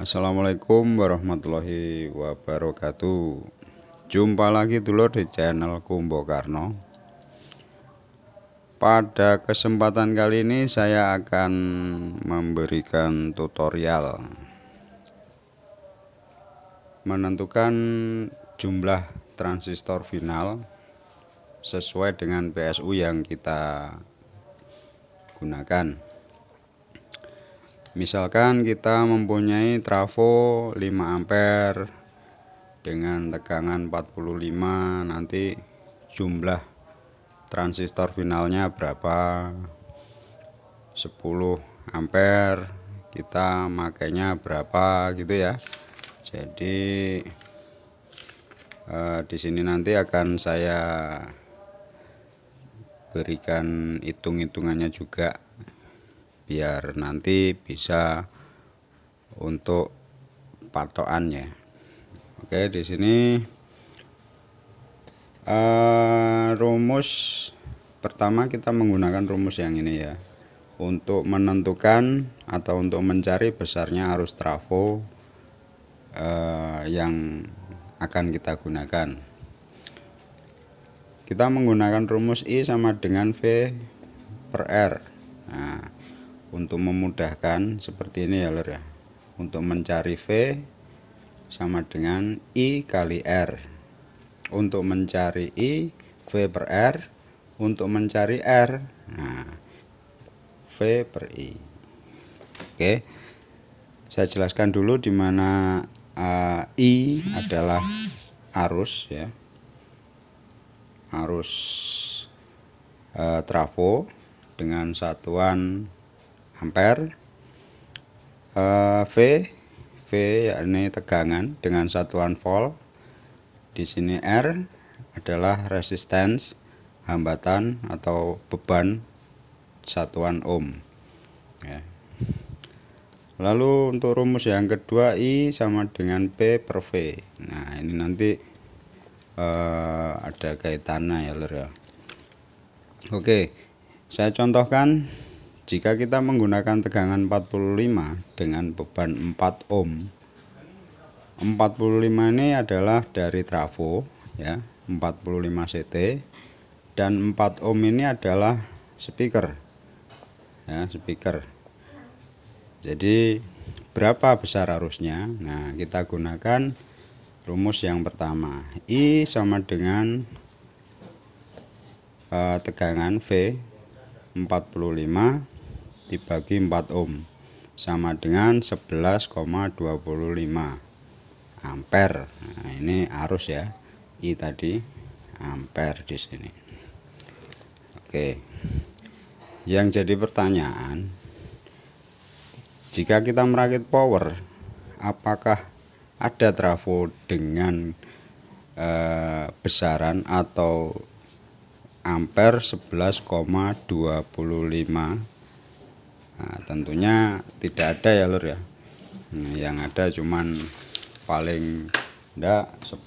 Assalamualaikum warahmatullahi wabarakatuh Jumpa lagi dulu di channel Kumbo Karno Pada kesempatan kali ini saya akan memberikan tutorial Menentukan jumlah transistor final Sesuai dengan PSU yang kita gunakan misalkan kita mempunyai trafo 5 ampere dengan tegangan 45 nanti jumlah transistor finalnya berapa 10 ampere kita makainya berapa gitu ya jadi eh, di sini nanti akan saya berikan hitung-hitungannya juga biar nanti bisa untuk patokannya oke di sini uh, rumus pertama kita menggunakan rumus yang ini ya untuk menentukan atau untuk mencari besarnya arus trafo uh, yang akan kita gunakan kita menggunakan rumus I sama dengan V per R nah, untuk memudahkan seperti ini ya lor ya untuk mencari V sama dengan I kali R untuk mencari I V per R untuk mencari R nah V per I oke saya jelaskan dulu di mana uh, I adalah arus ya arus uh, trafo dengan satuan ampere uh, V V yakni tegangan dengan satuan volt di sini R adalah resistance hambatan atau beban satuan ohm ya. lalu untuk rumus yang kedua I sama dengan P per V nah ini nanti uh, ada kaitannya ya lor ya oke saya contohkan jika kita menggunakan tegangan 45 dengan beban 4 ohm, 45 ini adalah dari trafo ya, 45 CT dan 4 ohm ini adalah speaker. Ya, speaker. Jadi berapa besar arusnya? Nah, kita gunakan rumus yang pertama. I sama dengan uh, tegangan V 45 dibagi 4 ohm sama dengan 11,25 ampere nah, ini arus ya I tadi ampere di sini oke yang jadi pertanyaan jika kita merakit power apakah ada trafo dengan eh, besaran atau ampere 11,25 nah, tentunya tidak ada ya lur ya hmm, yang ada cuman paling enggak 10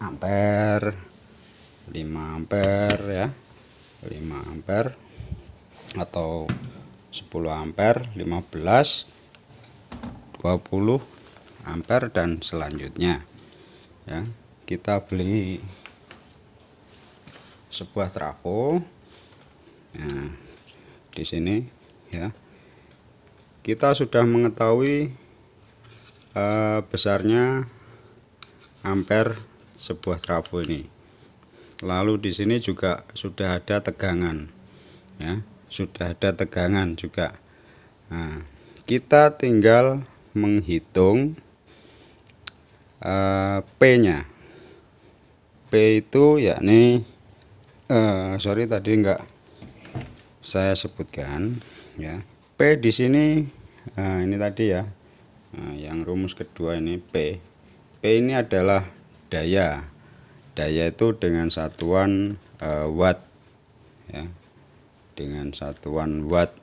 ampere 5 ampere ya 5 ampere atau 10 ampere 15 20 ampere dan selanjutnya ya kita beli sebuah trafo nah, di sini ya kita sudah mengetahui uh, besarnya ampere sebuah trafo ini lalu di sini juga sudah ada tegangan ya sudah ada tegangan juga nah, kita tinggal menghitung uh, eh, P nya P itu yakni uh, sorry tadi enggak saya sebutkan ya P di sini nah ini tadi ya nah, yang rumus kedua ini P P ini adalah daya daya itu dengan satuan uh, watt ya dengan satuan watt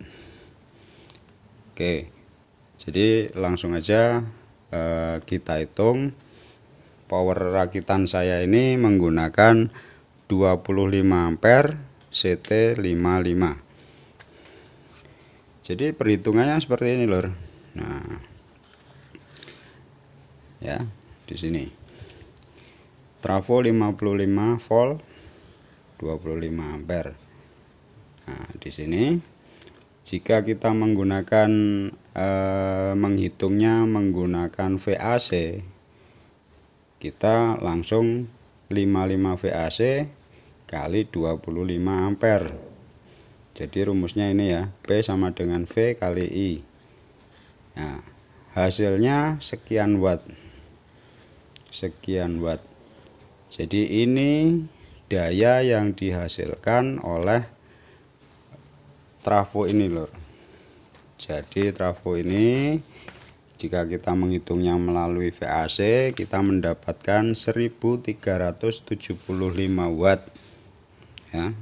oke jadi langsung aja uh, kita hitung power rakitan saya ini menggunakan 25 ampere CT55 jadi perhitungannya seperti ini lor nah ya di sini trafo 55 volt 25 ampere nah di sini jika kita menggunakan eh, menghitungnya menggunakan VAC kita langsung 55 VAC kali 25 ampere jadi rumusnya ini ya P sama dengan V kali I nah hasilnya sekian watt sekian watt jadi ini daya yang dihasilkan oleh trafo ini lor jadi trafo ini jika kita menghitungnya melalui VAC kita mendapatkan 1375 watt ya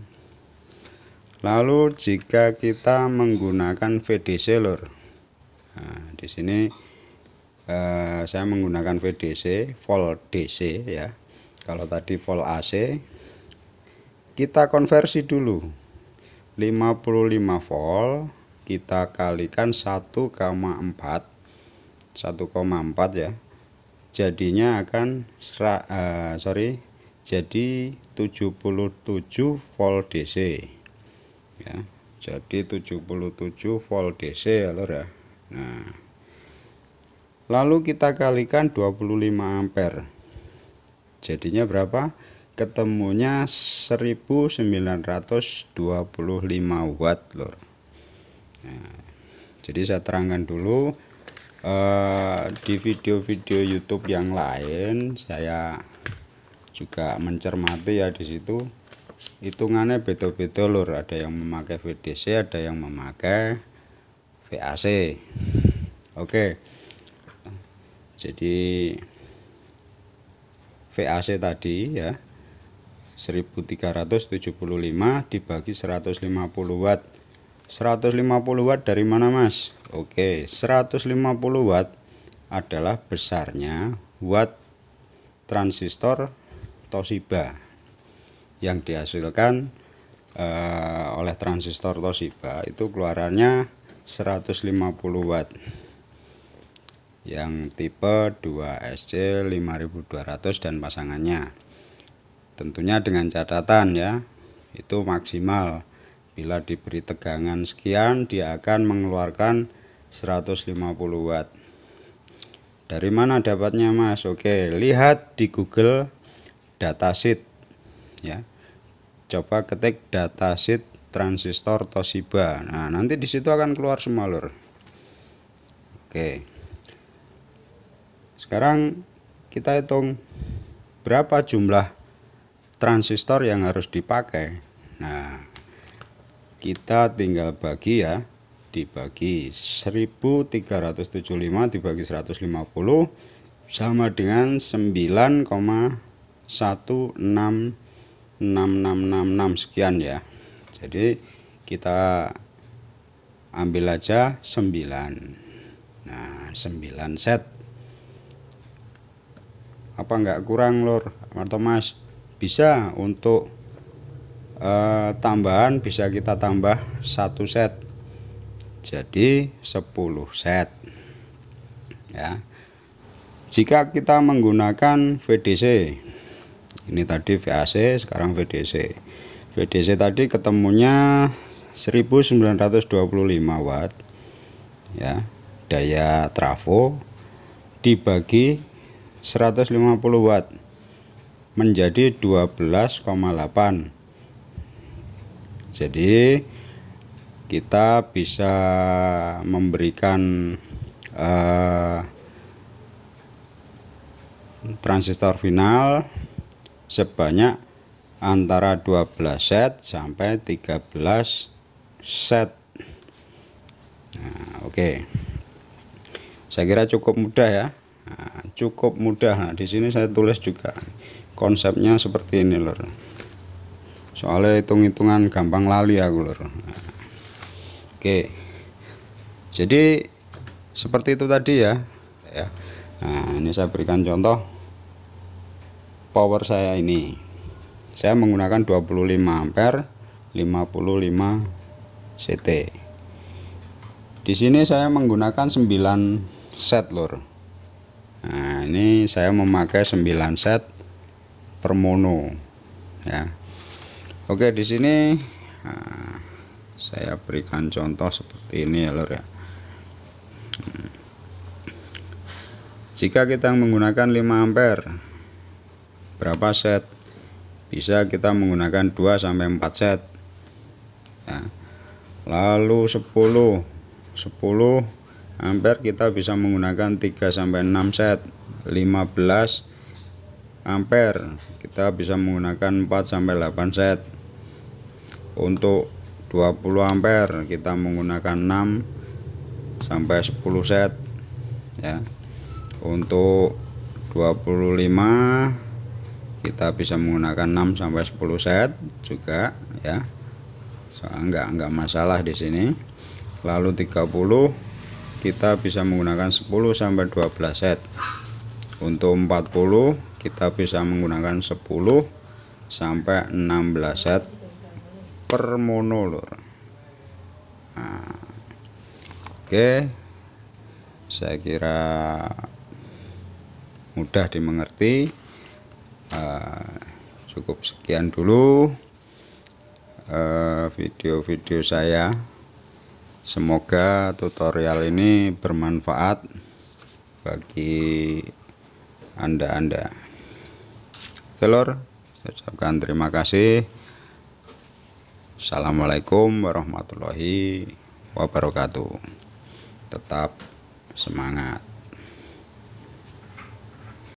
Lalu jika kita menggunakan VDC lor. Nah, di sini eh, saya menggunakan VDC, volt DC ya. Kalau tadi volt AC kita konversi dulu. 55 volt kita kalikan 1,4 1,4 ya jadinya akan uh, sorry jadi 77 volt DC ya jadi 77 volt DC ya lor ya nah lalu kita kalikan 25 ampere jadinya berapa ketemunya 1925 watt lor nah, jadi saya terangkan dulu Uh, di video-video YouTube yang lain saya juga mencermati ya di situ hitungannya beda-beda lur ada yang memakai VDC ada yang memakai VAC oke jadi VAC tadi ya 1375 dibagi 150 watt 150 watt dari mana mas? oke 150 watt adalah besarnya watt transistor Toshiba yang dihasilkan uh, oleh transistor Toshiba itu keluarannya 150 watt yang tipe 2SC5200 dan pasangannya tentunya dengan catatan ya itu maksimal bila diberi tegangan sekian dia akan mengeluarkan 150 watt dari mana dapatnya mas oke lihat di google datasheet ya coba ketik datasheet transistor Toshiba nah nanti di situ akan keluar semua lur oke sekarang kita hitung berapa jumlah transistor yang harus dipakai nah kita tinggal bagi ya dibagi 1375 dibagi 150 sama dengan 9,160 6666 sekian ya jadi kita ambil aja 9 nah 9 set apa nggak kurang lor atau mas bisa untuk eh, tambahan bisa kita tambah satu set jadi 10 set ya jika kita menggunakan VDC ini tadi VAC sekarang VDC VDC tadi ketemunya 1925 watt ya daya trafo dibagi 150 watt menjadi 12,8 jadi kita bisa memberikan uh, transistor final sebanyak antara 12 set sampai 13 set nah, oke okay. saya kira cukup mudah ya nah, cukup mudah nah di sini saya tulis juga konsepnya seperti ini lor soalnya hitung-hitungan gampang lali ya lor nah, oke okay. jadi seperti itu tadi ya ya nah ini saya berikan contoh power saya ini saya menggunakan 25 ampere 55 CT di sini saya menggunakan 9 set lur nah ini saya memakai 9 set per mono ya Oke di sini nah, saya berikan contoh seperti ini ya lur ya hmm. jika kita menggunakan 5 ampere berapa set bisa kita menggunakan 2 sampai 4 set ya. lalu 10 10 ampere kita bisa menggunakan 3 sampai 6 set 15 ampere kita bisa menggunakan 4 sampai 8 set untuk 20 ampere kita menggunakan 6 sampai 10 set ya untuk 25 kita bisa menggunakan 6 sampai 10 set juga ya soalnya enggak enggak masalah di sini lalu 30 kita bisa menggunakan 10 sampai 12 set untuk 40 kita bisa menggunakan 10 sampai 16 set per mono lor nah, oke okay. saya kira mudah dimengerti Eh, cukup sekian dulu eh, video-video uh, saya semoga tutorial ini bermanfaat bagi anda-anda telur saya ucapkan terima kasih Assalamualaikum warahmatullahi wabarakatuh tetap semangat